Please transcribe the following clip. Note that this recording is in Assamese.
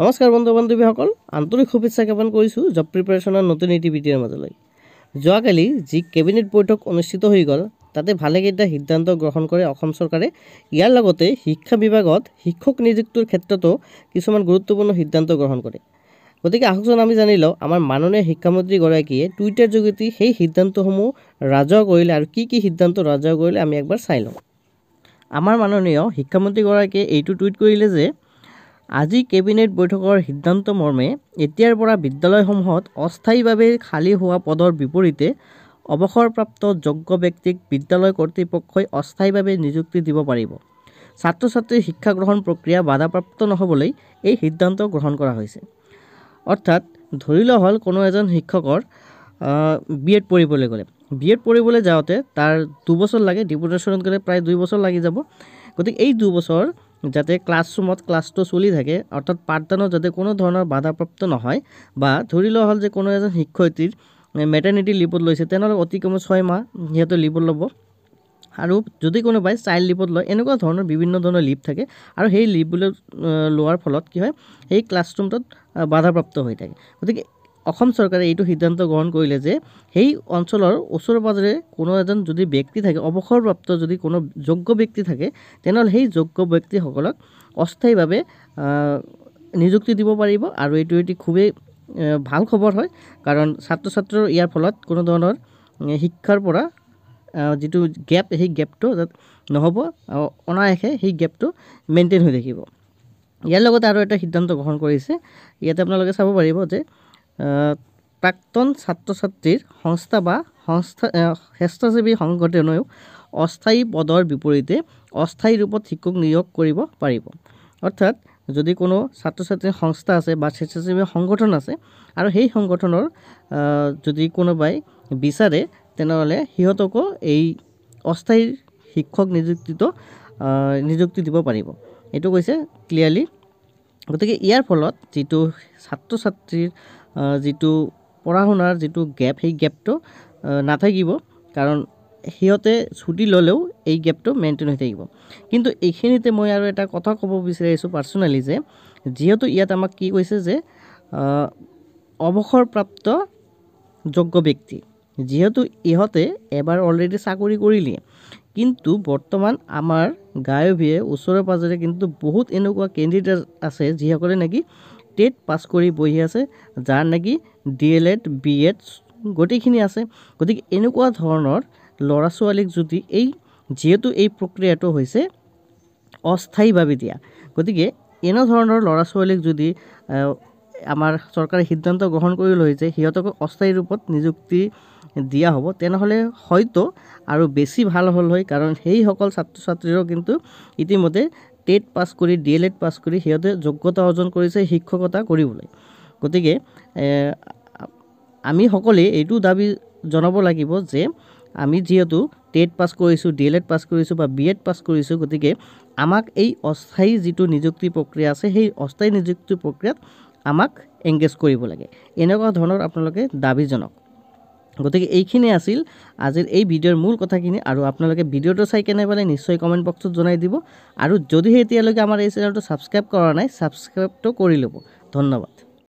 নমস্কাৰ বন্ধু বান্ধৱীসকল আন্তৰিক শুভেচ্ছা জ্ঞাপন কৰিছোঁ জব প্ৰিপেৰেশ্যনৰ নতুন এটিভিটিৰ মাজলৈ যোৱাকালি যি কেবিনেট বৈঠক অনুষ্ঠিত হৈ গ'ল তাতে ভালেকেইটা সিদ্ধান্ত গ্ৰহণ কৰে অসম চৰকাৰে ইয়াৰ লগতে শিক্ষা বিভাগত শিক্ষক নিযুক্তিৰ ক্ষেত্ৰতো কিছুমান গুৰুত্বপূৰ্ণ সিদ্ধান্ত গ্ৰহণ কৰে গতিকে আহকচোন আমি জানি লওঁ আমাৰ মাননীয় শিক্ষামন্ত্ৰীগৰাকীয়ে টুইটাৰ যোগেদি সেই সিদ্ধান্তসমূহ ৰাজহুৱা কৰিলে আৰু কি কি সিদ্ধান্ত ৰাজহ কৰিলে আমি একবাৰ চাই লওঁ আমাৰ মাননীয় শিক্ষামন্ত্ৰীগৰাকীয়ে এইটো টুইট কৰিলে যে আজি কেবিনেট বৈঠকৰ সিদ্ধান্ত মৰ্মে এতিয়াৰ পৰা বিদ্যালয়সমূহত অস্থায়ীভাৱে খালী হোৱা পদৰ বিপৰীতে অৱসৰপ্ৰাপ্ত যোগ্য ব্যক্তিক বিদ্যালয় কৰ্তৃপক্ষই অস্থায়ীভাৱে নিযুক্তি দিব পাৰিব ছাত্ৰ ছাত্ৰীৰ শিক্ষা গ্ৰহণ প্ৰক্ৰিয়া বাধাপ্ৰাপ্ত নহ'বলৈ এই সিদ্ধান্ত গ্ৰহণ কৰা হৈছে অৰ্থাৎ ধৰি লোৱা হ'ল কোনো এজন শিক্ষকৰ বি এড পঢ়িবলৈ গ'লে বি এড পঢ়িবলৈ যাওঁতে তাৰ দুবছৰ লাগে ডিপুটেশ্যনত গ'লে প্ৰায় দুই বছৰ লাগি যাব গতিকে এই দুবছৰ যাতে ক্লাছৰুমত ক্লাছটো চলি থাকে অৰ্থাৎ পাঠদানত যাতে কোনো ধৰণৰ বাধাপ্ৰাপ্ত নহয় বা ধৰি লোৱা হ'ল যে কোনো এজন শিক্ষয়িত্ৰীৰ মেটাৰ্নিটি লিপত লৈছে তেওঁলোকে অতি কমেও ছয় মাহ সিহঁতে লিপত ল'ব আৰু যদি কোনোবাই চাইল্ড লিপত লয় এনেকুৱা ধৰণৰ বিভিন্ন ধৰণৰ লিপ থাকে আৰু সেই লিপবিলাক লোৱাৰ ফলত কি হয় সেই ক্লাছৰুমটোত বাধাপ্ৰাপ্ত হৈ থাকে গতিকে অসম চৰকাৰে এইটো সিদ্ধান্ত গ্ৰহণ কৰিলে যে সেই অঞ্চলৰ ওচৰে পাঁজৰে কোনো এজন যদি ব্যক্তি থাকে অৱসৰপ্ৰাপ্ত যদি কোনো যোগ্য ব্যক্তি থাকে তেনেহ'লে সেই যোগ্য ব্যক্তিসকলক অস্থায়ীভাৱে নিযুক্তি দিব পাৰিব আৰু এইটো এটি খুবেই ভাল খবৰ হয় কাৰণ ছাত্ৰ ছাত্ৰৰ ইয়াৰ ফলত কোনো ধৰণৰ শিক্ষাৰ পৰা যিটো গেপ সেই গেপটো নহ'ব অনায়াসে সেই গেপটো মেইনটেইন হৈ থাকিব ইয়াৰ লগতে আৰু এটা সিদ্ধান্ত গ্ৰহণ কৰিছে ইয়াতে আপোনালোকে চাব পাৰিব যে প্ৰাক্তন ছাত্ৰ ছাত্ৰীৰ সংস্থা বা সংস্থা স্বেচ্ছাসেৱী সংগঠনেও অস্থায়ী পদৰ বিপৰীতে অস্থায়ী ৰূপত শিক্ষক নিয়োগ কৰিব পাৰিব অৰ্থাৎ যদি কোনো ছাত্ৰ ছাত্ৰীৰ সংস্থা আছে বা স্বেচ্ছাসেৱী সংগঠন আছে আৰু সেই সংগঠনৰ যদি কোনোবাই বিচাৰে তেনেহ'লে সিহঁতকো এই অস্থায়ী শিক্ষক নিযুক্তিটো নিযুক্তি দিব পাৰিব এইটো কৈছে ক্লিয়াৰলি গতিকে ইয়াৰ ফলত যিটো ছাত্ৰ ছাত্ৰীৰ যিটো পঢ়া শুনাৰ যিটো গেপ সেই গেপটো নাথাকিব কাৰণ সিহঁতে ছুটি ল'লেও এই গেপটো মেইনটেইন হৈ থাকিব কিন্তু এইখিনিতে মই আৰু এটা কথা ক'ব বিচাৰিছোঁ পাৰ্চনেলি যে যিহেতু ইয়াত আমাক কি কৈছে যে অৱসৰপ্ৰাপ্ত যোগ্য ব্যক্তি যিহেতু ইহঁতে এবাৰ অলৰেডি চাকৰি কৰিলে কিন্তু বৰ্তমান আমাৰ গায়বীয়ে ওচৰে পাঁজৰে কিন্তু বহুত এনেকুৱা কেণ্ডিডেট আছে যিসকলে নেকি টেট পাছ কৰি বহি আছে যাৰ নেকি D El Ed B Ed গোটেইখিনি আছে গতিকে এনেকুৱা ধৰণৰ ল'ৰা ছোৱালীক যদি এই যিহেতু এই প্ৰক্ৰিয়াটো হৈছে অস্থায়ীভাৱে দিয়া গতিকে এনেধৰণৰ ল'ৰা ছোৱালীক যদি আমাৰ চৰকাৰে সিদ্ধান্ত গ্ৰহণ কৰি যে সিহঁতক অস্থায়ী ৰূপত নিযুক্তি দিয়া হ'ব তেনেহ'লে হয়তো আৰু বেছি ভাল হ'ল হয় কাৰণ সেইসকল ছাত্ৰ ছাত্ৰীৰো কিন্তু ইতিমধ্যে টেট পাছ কৰি ডি এল এড পাছ কৰি সিহঁতে যোগ্যতা অৰ্জন কৰিছে শিক্ষকতা কৰিবলৈ গতিকে আমি সকলোৱে এইটো দাবী জনাব লাগিব যে আমি যিহেতু টেট পাছ কৰিছোঁ ডি এল এড পাছ কৰিছোঁ বা বি এড পাছ কৰিছোঁ গতিকে আমাক এই অস্থায়ী যিটো নিযুক্তি প্ৰক্ৰিয়া আছে সেই অস্থায়ী নিযুক্তি প্ৰক্ৰিয়াত আমাক এংগেজ কৰিব লাগে এনেকুৱা ধৰণৰ আপোনালোকে দাবীজনক গতিকে এইখিনি আছিল আজিৰ এই ভিডিঅ'ৰ মূল কথাখিনি আৰু আপোনালোকে ভিডিঅ'টো চাই কেনে পালে নিশ্চয় কমেণ্ট বক্সত জনাই দিব আৰু যদিহে এতিয়ালৈকে আমাৰ এই চেনেলটো ছাবস্ক্ৰাইব কৰা নাই ছাবস্ক্ৰাইবটো কৰি ল'ব ধন্যবাদ